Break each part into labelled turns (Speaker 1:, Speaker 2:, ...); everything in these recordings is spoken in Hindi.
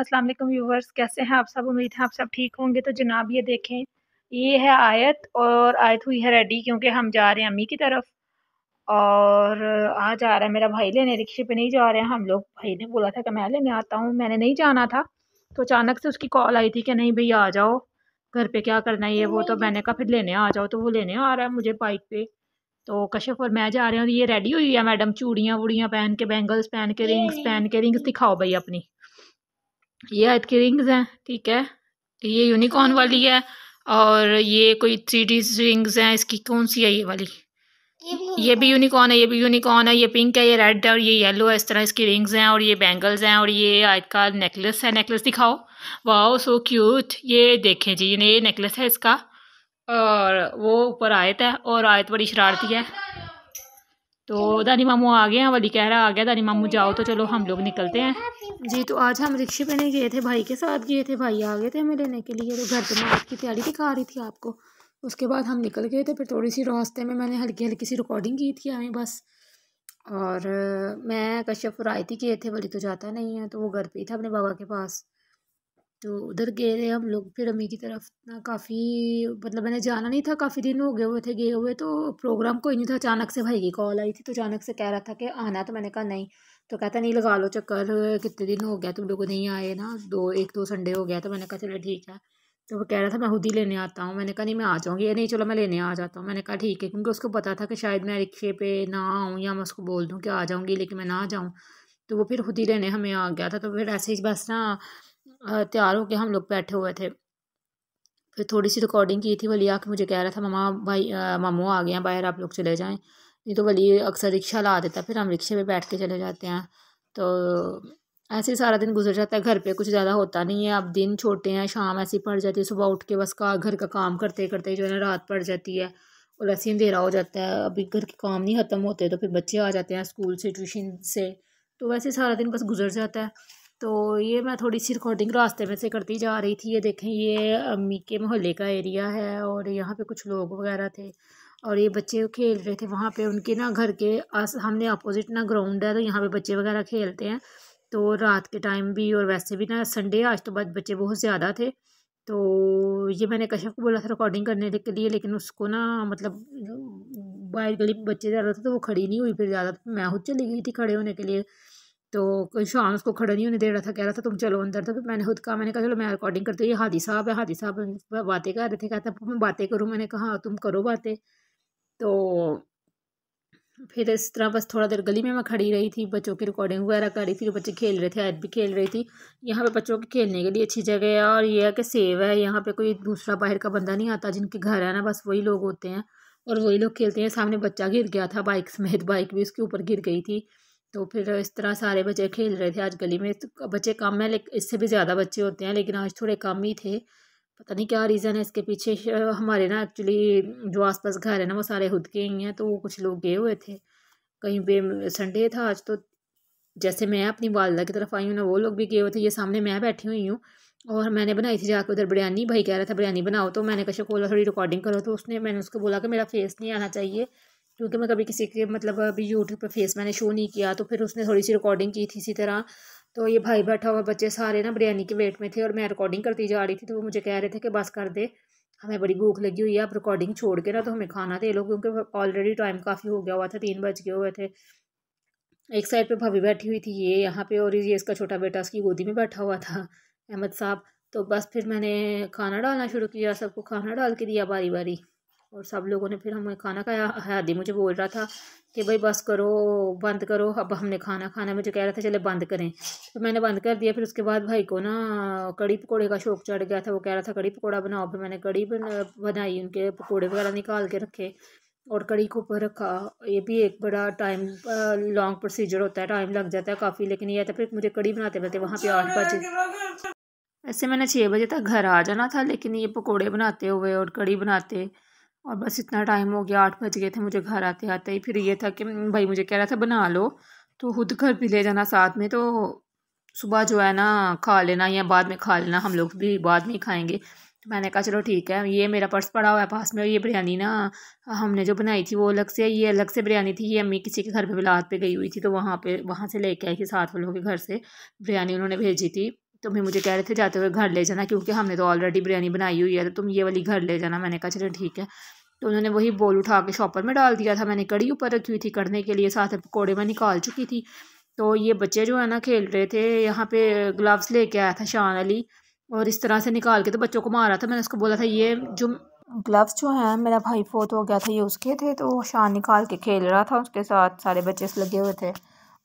Speaker 1: अस्सलाम व्यूवर्स कैसे हैं आप सब उम्मीद है आप सब ठीक होंगे तो जनाब ये देखें ये है आयत और आयत हुई है रेडी क्योंकि हम जा रहे हैं अम्मी की तरफ और आ जा रहा है मेरा भाई लेने रिक्शे पे नहीं जा रहे हैं हम लोग भाई ने बोला था कि मैं लेने आता हूँ मैंने नहीं जाना था तो अचानक से उसकी कॉल आई थी कि नहीं भैया आ जाओ घर पर क्या करना है ये वो तो मैंने कहा फिर लेने आ जाओ तो वो लेने आ रहा है मुझे बाइक पर तो कश्यप और मैं जा रहे हैं ये रेडी हुई है मैडम चूड़ियाँ वूड़ियाँ पहन के बैंगल्स पहन के रिंग्स पहन के रिंग्स दिखाओ भाई अपनी ये आयत की रिंग्स हैं ठीक है ये यूनिकॉर्न वाली है और ये कोई थ्री डी रिंग्स हैं इसकी कौन सी है ये वाली ये भी, यूनिकॉर्न है ये भी यूनिकॉर्न है ये पिंक है ये रेड है और ये येलो है इस तरह इसकी रिंग्स हैं और ये बैंगल्स हैं और ये आज का नेकलेस है नेकलेस दिखाओ वाह सो क्यूट ये देखें जी ये नेकलेस है इसका और वो ऊपर आयत है और आयत बड़ी शरारती है हाँ, तो दानी मामू आ गए हैं वली कह रहा आ गया दानी मामू जाओ तो चलो हम लोग निकलते हैं जी तो आज हम रिक्शे पे नहीं गए थे भाई के साथ गए थे भाई आ गए थे हमें लेने के लिए तो घर पर मैं आपकी तैयारी दिखा रही थी आपको उसके बाद हम निकल गए थे फिर थोड़ी सी रास्ते में मैंने हल्की हल्की सी रिकॉर्डिंग की थी हमें बस और मैं कश्यप रायती गए थे वली तो जाता नहीं है तो वो घर पर ही था अपने बाबा के पास तो उधर गए थे हम लोग फिर अम्मी की तरफ ना काफ़ी मतलब मैंने जाना नहीं था काफ़ी दिन हो गए हुए थे गए हुए तो प्रोग्राम कोई नहीं था अचानक से भाई की कॉल आई थी तो अचानक से कह रहा था कि आना तो मैंने कहा नहीं तो कहता नहीं लगा लो चक्कर कितने दिन हो गया तुम लोग नहीं आए ना दो एक दो संडे हो गया तो मैंने कहा चलो ठीक है तो वो कह रहा था मैं खुद ही लेने आता हूँ मैंने कहा नहीं मैं आ जाऊँगी ये नहीं चलो मैं लेने आ जाता हूँ मैंने कहा ठीक है क्योंकि उसको पता था कि शायद मैं रिक्शे पे ना आऊँ या मैं उसको बोल दूँ कि आ जाऊँगी लेकिन मैं ना आ जाऊँ तो वो फिर खुद ही लेने हमें आ गया था तो फिर ऐसे ही बस ना तैयार होकर हम लोग बैठे हुए थे फिर थोड़ी सी रिकॉर्डिंग की थी वली आके मुझे कह रहा था मामा भाई मामो आ गए हैं बाहर आप लोग चले जाएं नहीं तो वली अक्सर रिक्शा ला देता फिर हम रिक्शे पे बैठ के चले जाते हैं तो ऐसे ही सारा दिन गुजर जाता है घर पे कुछ ज़्यादा होता नहीं है अब दिन छोटे हैं शाम ऐसी पड़ जाती है सुबह उठ के बस का घर का काम करते करते जो है ना रात पड़ जाती है और ऐसे अंधेरा हो जाता है अभी घर के काम नहीं ख़त्म होते तो फिर बच्चे आ जाते हैं स्कूल से ट्यूशन से तो वैसे सारा दिन बस गुजर जाता है तो ये मैं थोड़ी सी रिकॉर्डिंग रास्ते में से करती जा रही थी ये देखें ये अम्मी के मोहल्ले का एरिया है और यहाँ पे कुछ लोग वगैरह थे और ये बच्चे खेल रहे थे वहाँ पे उनके ना घर के आस हमने अपोजिट ना ग्राउंड है तो यहाँ पे बच्चे वगैरह खेलते हैं तो रात के टाइम भी और वैसे भी ना संडे आज तो बाद बच्चे बहुत ज़्यादा थे तो ये मैंने कश्यप को बोला था रिकॉर्डिंग करने के लिए लेकिन उसको ना मतलब बाहर गली बच्चे ज़्यादा थे तो वो खड़ी नहीं हुई फिर ज़्यादा तो मैं खुद चली गई थी खड़े होने के लिए तो शाम उसको खड़ा नहीं होने दे रहा था कह रहा था तुम चलो अंदर तो मैंने खुद कहा मैंने कहा चलो मैं रिकॉर्डिंग करती हूँ ये हादी साहब है हादी साहब बातें कर रहे थे कहता मैं बातें करूँ मैंने कहा हाँ, तुम करो बातें तो फिर इस तरह बस थोड़ा देर गली में मैं खड़ी रही थी बच्चों की रिकॉर्डिंग वगैरह कर रही थी बच्चे खेल रहे थे आज भी खेल रही थी यहाँ पे बच्चों के खेलने के लिए अच्छी जगह है और ये है कि सेव है यहाँ पे कोई दूसरा बाहर का बंदा नहीं आता जिनके घर है ना बस वही लोग होते हैं और वही लोग खेलते हैं सामने बच्चा गिर गया था बाइक समेत बाइक भी उसके ऊपर गिर गई थी तो फिर इस तरह सारे बच्चे खेल रहे थे आज गली में तो बच्चे कम है लेकिन इससे भी ज़्यादा बच्चे होते हैं लेकिन आज थोड़े कम ही थे पता नहीं क्या रीज़न है इसके पीछे हमारे ना एक्चुअली जो आसपास घर है ना वो सारे खुद के ही हैं तो कुछ लोग गए हुए थे कहीं पे संडे था आज तो जैसे मैं अपनी वालदा की तरफ आई हूँ ना वो लोग भी गए हुए थे ये सामने मैं बैठी हुई हूँ और मैंने बनाई थी जाकर उधर बिरयानी भाई कह रहा था बिरयानी बनाओ तो मैंने कशो खोला थोड़ी रिकॉर्डिंग करो तो उसने मैंने उसको बोला कि मेरा फेस नहीं आना चाहिए क्योंकि मैं कभी किसी के मतलब अभी यूट्यूब पर फेस मैंने शो नहीं किया तो फिर उसने थोड़ी सी रिकॉर्डिंग की थी इसी तरह तो ये भाई बैठा हुआ बच्चे सारे ना बिरयानी के वेट में थे और मैं रिकॉर्डिंग करती जा रही थी तो वो मुझे कह रहे थे कि बस कर दे हमें बड़ी भूख लगी हुई है आप रिकॉर्डिंग छोड़ के ना तो हमें खाना दे लो क्योंकि ऑलरेडी टाइम काफ़ी हो गया हुआ था तीन बज गए हुए थे एक साइड पे भाभी बैठी हुई थी ये यहाँ पे और ये इसका छोटा बेटा उसकी गोदी में बैठा हुआ था अहमद साहब तो बस फिर मैंने खाना डालना शुरू किया सबको खाना डाल के दिया बारी बारी और सब लोगों ने फिर हमें खाना खाया हयादी मुझे बोल रहा था कि भाई बस करो बंद करो अब हमने खाना खाना मुझे कह रहा था चले बंद करें तो मैंने बंद कर दिया फिर उसके बाद भाई को ना कड़ी पकौड़े का शौक चढ़ गया था वो कह रहा था कड़ी पकौड़ा बनाओ फिर मैंने कड़ी बनाई उनके पकौड़े वगैरह निकाल के रखे और कड़ी को ऊपर रखा ये भी एक बड़ा टाइम लॉन्ग प्रोसीजर होता है टाइम लग जाता है काफ़ी लेकिन यह था तो फिर मुझे कड़ी बनाते बनाते वहाँ पे आठ बजे ऐसे मैंने छः बजे तक घर आ जाना था लेकिन ये पकौड़े बनाते हुए और कड़ी बनाते और बस इतना टाइम हो गया आठ बज गए थे मुझे घर आते आते ही फिर ये था कि हम्म, भाई मुझे कह रहा था बना लो तो खुद घर भी ले जाना साथ में तो सुबह जो है ना खा लेना या बाद में खा लेना हम लोग भी बाद में ही खाएंगे तो मैंने कहा चलो ठीक है ये मेरा पर्स पड़ा हुआ है पास में और ये बिरयानी ना हमने जो बनाई थी वो अलग से ये अलग से बिरयानी थी ये अम्मी किसी के घर पर बिलात पे गई हुई थी तो वहाँ पे वहाँ से लेके आई थी साथ वालों के घर से बिरयानी उन्होंने भेजी थी तुम्हें तो मुझे कह रहे थे जाते हुए घर ले जाना क्योंकि हमने तो ऑलरेडी बिरयानी बनाई हुई है तो तुम ये वाली घर ले जाना मैंने कहा चलो ठीक है तो उन्होंने वही बोल उठा के शॉपर में डाल दिया था मैंने कड़ी ऊपर रखी हुई थी करने के लिए साथ पकौड़े में निकाल चुकी थी तो ये बच्चे जो है ना खेल रहे थे यहाँ पे ग्लव्स लेके आया था शान अली और इस तरह से निकाल के तो बच्चों को मारा था मैंने उसको बोला था ये जो ग्लव्स जो हैं मेरा भाई फोत हो गया था ये उसके थे तो शान निकाल के खेल रहा था उसके साथ सारे बच्चे लगे हुए थे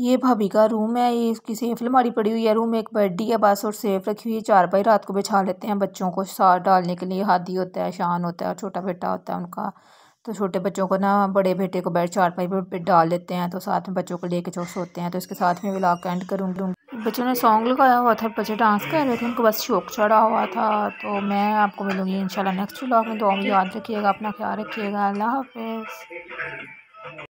Speaker 1: ये भाभी का रूम है ये इसकी सेफ लमारी पड़ी हुई है रूम में एक बेड है बस और सेफ रखी हुई है चार भाई रात को बिछा लेते हैं बच्चों को सार डालने के लिए हादी होता है शान होता है और छोटा बेटा होता है उनका तो छोटे बच्चों को ना बड़े बेटे को बेड चार पाई पे डाल लेते हैं तो साथ में बच्चों को लेके जो सोते हैं तो इसके साथ में ब्लॉक एंड करूँगी बच्चों ने सॉन्ग लगाया हुआ था बच्चे डांस कर रहे थे उनको बस शौक चढ़ा हुआ था तो मैं आपको मिलूँगी इंशाल्लाह नेक्स्ट ब्लॉग में दो तो याद रखिएगा अपना ख्याल रखिएगा अल्लाह हाफिज़